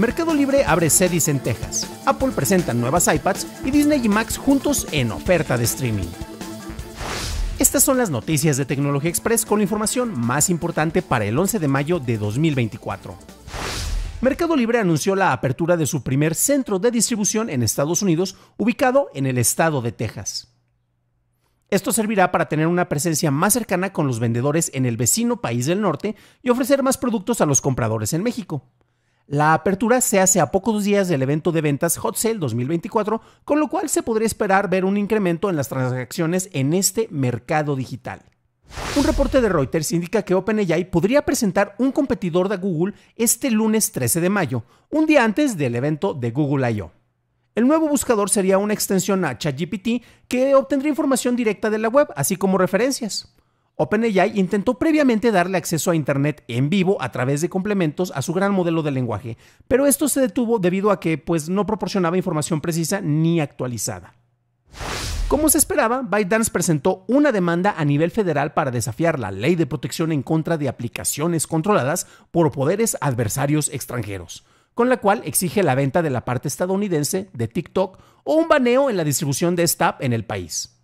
Mercado Libre abre sedes en Texas, Apple presenta nuevas iPads y Disney y Max juntos en oferta de streaming. Estas son las noticias de Tecnología Express con la información más importante para el 11 de mayo de 2024. Mercado Libre anunció la apertura de su primer centro de distribución en Estados Unidos, ubicado en el estado de Texas. Esto servirá para tener una presencia más cercana con los vendedores en el vecino país del norte y ofrecer más productos a los compradores en México. La apertura se hace a pocos días del evento de ventas Hot Sale 2024, con lo cual se podría esperar ver un incremento en las transacciones en este mercado digital. Un reporte de Reuters indica que OpenAI podría presentar un competidor de Google este lunes 13 de mayo, un día antes del evento de Google I.O. El nuevo buscador sería una extensión a ChatGPT que obtendría información directa de la web, así como referencias. OpenAI intentó previamente darle acceso a Internet en vivo a través de complementos a su gran modelo de lenguaje, pero esto se detuvo debido a que pues, no proporcionaba información precisa ni actualizada. Como se esperaba, ByteDance presentó una demanda a nivel federal para desafiar la ley de protección en contra de aplicaciones controladas por poderes adversarios extranjeros, con la cual exige la venta de la parte estadounidense de TikTok o un baneo en la distribución de esta app en el país.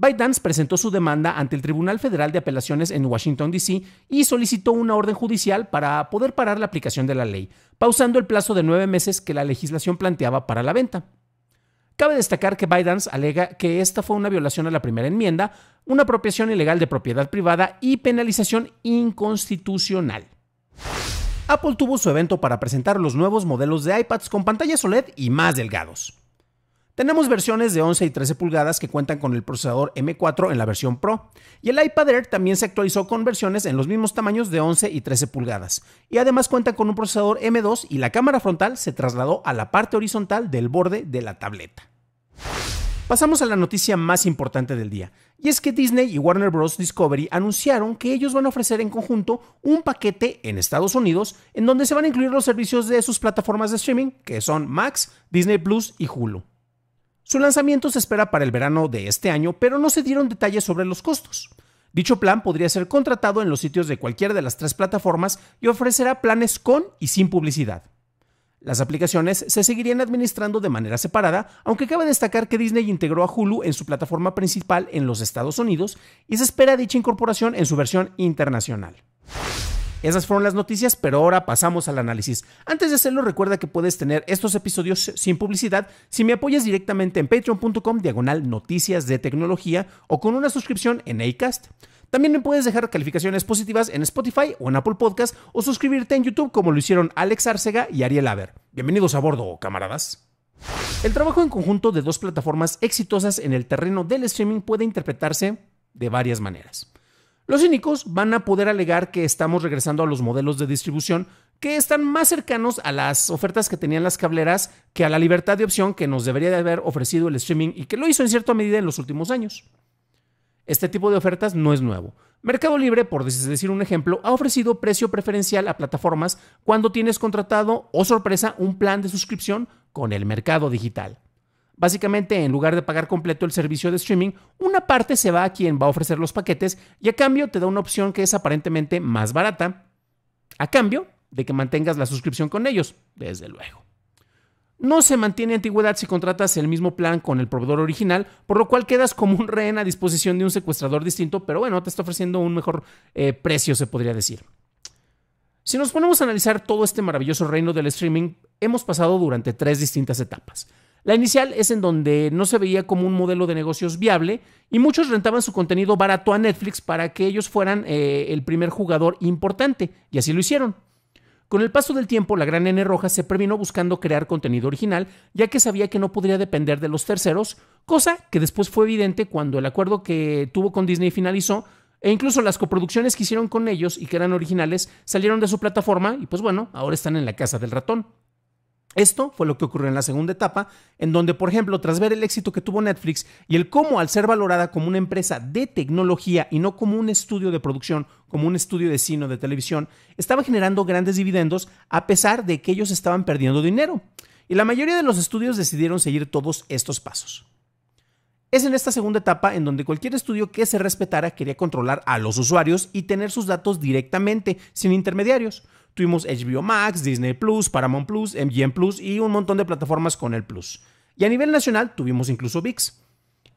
ByteDance presentó su demanda ante el Tribunal Federal de Apelaciones en Washington, D.C. y solicitó una orden judicial para poder parar la aplicación de la ley, pausando el plazo de nueve meses que la legislación planteaba para la venta. Cabe destacar que ByteDance alega que esta fue una violación a la primera enmienda, una apropiación ilegal de propiedad privada y penalización inconstitucional. Apple tuvo su evento para presentar los nuevos modelos de iPads con pantalla OLED y más delgados. Tenemos versiones de 11 y 13 pulgadas que cuentan con el procesador M4 en la versión Pro, y el iPad Air también se actualizó con versiones en los mismos tamaños de 11 y 13 pulgadas, y además cuentan con un procesador M2 y la cámara frontal se trasladó a la parte horizontal del borde de la tableta. Pasamos a la noticia más importante del día, y es que Disney y Warner Bros. Discovery anunciaron que ellos van a ofrecer en conjunto un paquete en Estados Unidos en donde se van a incluir los servicios de sus plataformas de streaming, que son Max, Disney Plus y Hulu. Su lanzamiento se espera para el verano de este año, pero no se dieron detalles sobre los costos. Dicho plan podría ser contratado en los sitios de cualquiera de las tres plataformas y ofrecerá planes con y sin publicidad. Las aplicaciones se seguirían administrando de manera separada, aunque cabe destacar que Disney integró a Hulu en su plataforma principal en los Estados Unidos y se espera dicha incorporación en su versión internacional. Esas fueron las noticias, pero ahora pasamos al análisis. Antes de hacerlo, recuerda que puedes tener estos episodios sin publicidad si me apoyas directamente en patreon.com diagonal noticias de tecnología o con una suscripción en ACAST. También me puedes dejar calificaciones positivas en Spotify o en Apple Podcast o suscribirte en YouTube como lo hicieron Alex Arcega y Ariel Aver. Bienvenidos a bordo, camaradas. El trabajo en conjunto de dos plataformas exitosas en el terreno del streaming puede interpretarse de varias maneras. Los cínicos van a poder alegar que estamos regresando a los modelos de distribución que están más cercanos a las ofertas que tenían las cableras que a la libertad de opción que nos debería de haber ofrecido el streaming y que lo hizo en cierta medida en los últimos años. Este tipo de ofertas no es nuevo. Mercado Libre, por decir un ejemplo, ha ofrecido precio preferencial a plataformas cuando tienes contratado, o oh sorpresa, un plan de suscripción con el mercado digital. Básicamente, en lugar de pagar completo el servicio de streaming, una parte se va a quien va a ofrecer los paquetes y a cambio te da una opción que es aparentemente más barata, a cambio de que mantengas la suscripción con ellos, desde luego. No se mantiene antigüedad si contratas el mismo plan con el proveedor original, por lo cual quedas como un rehén a disposición de un secuestrador distinto, pero bueno, te está ofreciendo un mejor eh, precio, se podría decir. Si nos ponemos a analizar todo este maravilloso reino del streaming, hemos pasado durante tres distintas etapas. La inicial es en donde no se veía como un modelo de negocios viable y muchos rentaban su contenido barato a Netflix para que ellos fueran eh, el primer jugador importante, y así lo hicieron. Con el paso del tiempo, la gran N roja se previno buscando crear contenido original, ya que sabía que no podría depender de los terceros, cosa que después fue evidente cuando el acuerdo que tuvo con Disney finalizó, e incluso las coproducciones que hicieron con ellos y que eran originales salieron de su plataforma y pues bueno, ahora están en la casa del ratón. Esto fue lo que ocurrió en la segunda etapa, en donde, por ejemplo, tras ver el éxito que tuvo Netflix y el cómo al ser valorada como una empresa de tecnología y no como un estudio de producción, como un estudio de cine o de televisión, estaba generando grandes dividendos a pesar de que ellos estaban perdiendo dinero. Y la mayoría de los estudios decidieron seguir todos estos pasos. Es en esta segunda etapa en donde cualquier estudio que se respetara quería controlar a los usuarios y tener sus datos directamente, sin intermediarios. Tuvimos HBO Max, Disney Plus, Paramount Plus, MGM Plus y un montón de plataformas con el Plus. Y a nivel nacional tuvimos incluso VIX.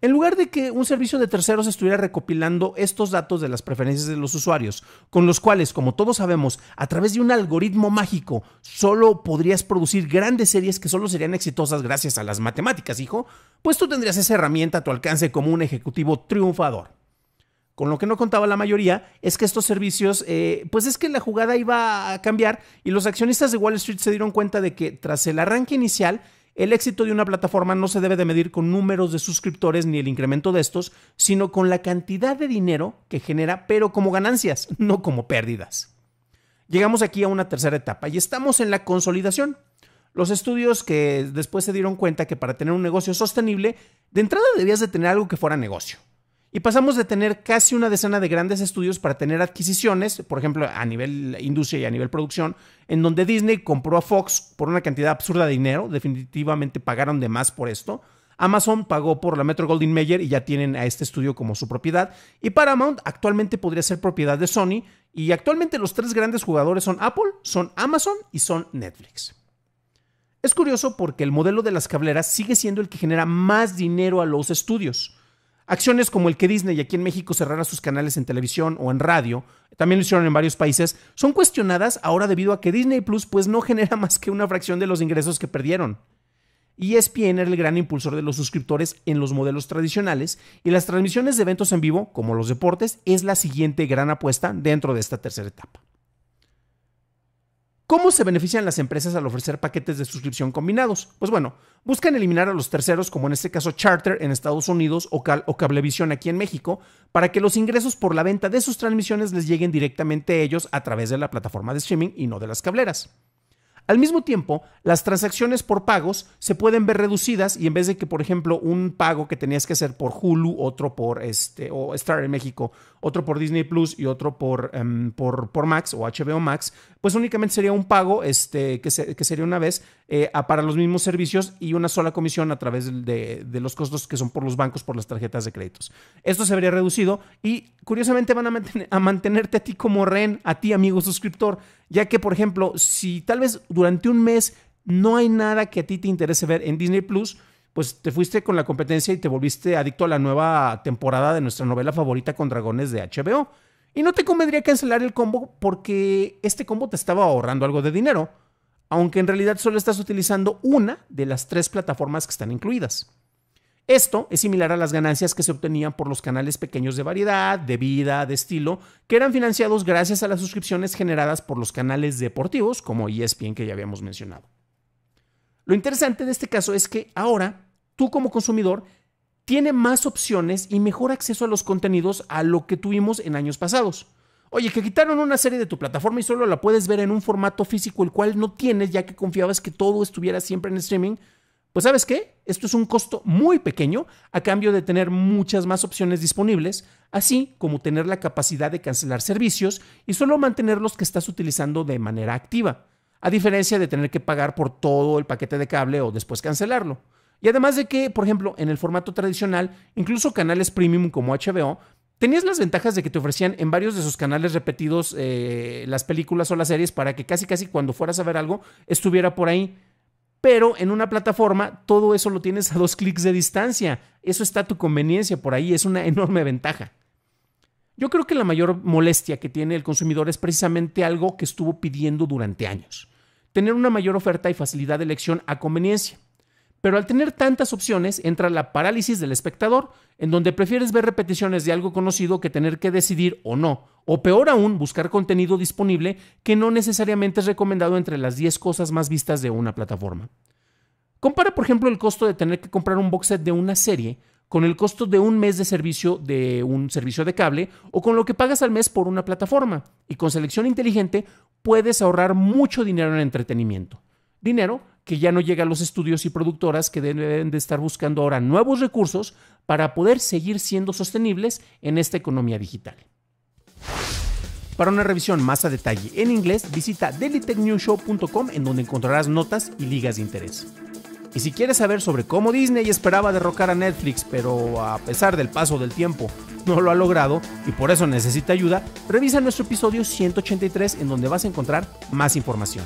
En lugar de que un servicio de terceros estuviera recopilando estos datos de las preferencias de los usuarios, con los cuales, como todos sabemos, a través de un algoritmo mágico, solo podrías producir grandes series que solo serían exitosas gracias a las matemáticas, hijo, pues tú tendrías esa herramienta a tu alcance como un ejecutivo triunfador. Con lo que no contaba la mayoría es que estos servicios, eh, pues es que la jugada iba a cambiar y los accionistas de Wall Street se dieron cuenta de que tras el arranque inicial, el éxito de una plataforma no se debe de medir con números de suscriptores ni el incremento de estos, sino con la cantidad de dinero que genera, pero como ganancias, no como pérdidas. Llegamos aquí a una tercera etapa y estamos en la consolidación. Los estudios que después se dieron cuenta que para tener un negocio sostenible, de entrada debías de tener algo que fuera negocio. Y pasamos de tener casi una decena de grandes estudios para tener adquisiciones, por ejemplo, a nivel industria y a nivel producción, en donde Disney compró a Fox por una cantidad absurda de dinero, definitivamente pagaron de más por esto. Amazon pagó por la Metro Goldwyn Mayer y ya tienen a este estudio como su propiedad. Y Paramount actualmente podría ser propiedad de Sony. Y actualmente los tres grandes jugadores son Apple, son Amazon y son Netflix. Es curioso porque el modelo de las cableras sigue siendo el que genera más dinero a los estudios. Acciones como el que Disney aquí en México cerrara sus canales en televisión o en radio, también lo hicieron en varios países, son cuestionadas ahora debido a que Disney Plus pues no genera más que una fracción de los ingresos que perdieron. Y e ESPN era el gran impulsor de los suscriptores en los modelos tradicionales y las transmisiones de eventos en vivo, como los deportes, es la siguiente gran apuesta dentro de esta tercera etapa. ¿Cómo se benefician las empresas al ofrecer paquetes de suscripción combinados? Pues bueno, buscan eliminar a los terceros, como en este caso Charter en Estados Unidos o, Cablevisión aquí en México, para que los ingresos por la venta de sus transmisiones les lleguen directamente a ellos a través de la plataforma de streaming y no de las cableras. Al mismo tiempo, las transacciones por pagos se pueden ver reducidas y en vez de que, por ejemplo, un pago que tenías que hacer por Hulu, otro por este, o Star en México, otro por Disney Plus y otro por, em, por, por, Max o HBO Max, pues únicamente sería un pago este, que, que sería una vez, eh, para los mismos servicios y una sola comisión a través de, los costos que son por los bancos, por las tarjetas de créditos. Esto se habría reducido y curiosamente van a, a mantenerte a ti como rehén, a ti amigo suscriptor, ya que por ejemplo, si tal vez durante un mes no hay nada que a ti te interese ver en Disney Plus, pues te fuiste con la competencia y te volviste adicto a la nueva temporada de nuestra novela favorita con dragones de HBO. Y no te convendría cancelar el combo porque este combo te estaba ahorrando algo de dinero aunque en realidad solo estás utilizando una de las tres plataformas que están incluidas. Esto es similar a las ganancias que se obtenían por los canales pequeños de variedad, de vida, de estilo, que eran financiados gracias a las suscripciones generadas por los canales deportivos como ESPN que ya habíamos mencionado. Lo interesante de este caso es que ahora tú como consumidor tienes más opciones y mejor acceso a los contenidos a lo que tuvimos en años pasados. Oye, que quitaron una serie de tu plataforma y solo la puedes ver en un formato físico el cual no tienes ya que confiabas que todo estuviera siempre en streaming. Pues sabes qué, esto es un costo muy pequeño a cambio de tener muchas más opciones disponibles, así como tener la capacidad de cancelar servicios y solo mantener los que estás utilizando de manera activa, a diferencia de tener que pagar por todo el paquete de cable o después cancelarlo. Y además de que, por ejemplo, en el formato tradicional, incluso canales premium como HBO Tenías las ventajas de que te ofrecían en varios de sus canales repetidos eh, las películas o las series para que casi casi cuando fueras a ver algo estuviera por ahí. Pero en una plataforma todo eso lo tienes a dos clics de distancia. Eso está a tu conveniencia por ahí. Es una enorme ventaja. Yo creo que la mayor molestia que tiene el consumidor es precisamente algo que estuvo pidiendo durante años. Tener una mayor oferta y facilidad de elección a conveniencia. Pero al tener tantas opciones entra la parálisis del espectador, en donde prefieres ver repeticiones de algo conocido que tener que decidir o no, o peor aún, buscar contenido disponible que no necesariamente es recomendado entre las 10 cosas más vistas de una plataforma. Compara, por ejemplo, el costo de tener que comprar un box set de una serie con el costo de un mes de servicio de un servicio de cable o con lo que pagas al mes por una plataforma. Y con selección inteligente puedes ahorrar mucho dinero en entretenimiento. Dinero que ya no llega a los estudios y productoras que deben de estar buscando ahora nuevos recursos para poder seguir siendo sostenibles en esta economía digital. Para una revisión más a detalle en inglés, visita dailytechnewshow.com en donde encontrarás notas y ligas de interés. Y si quieres saber sobre cómo Disney esperaba derrocar a Netflix, pero a pesar del paso del tiempo no lo ha logrado y por eso necesita ayuda, revisa nuestro episodio 183 en donde vas a encontrar más información.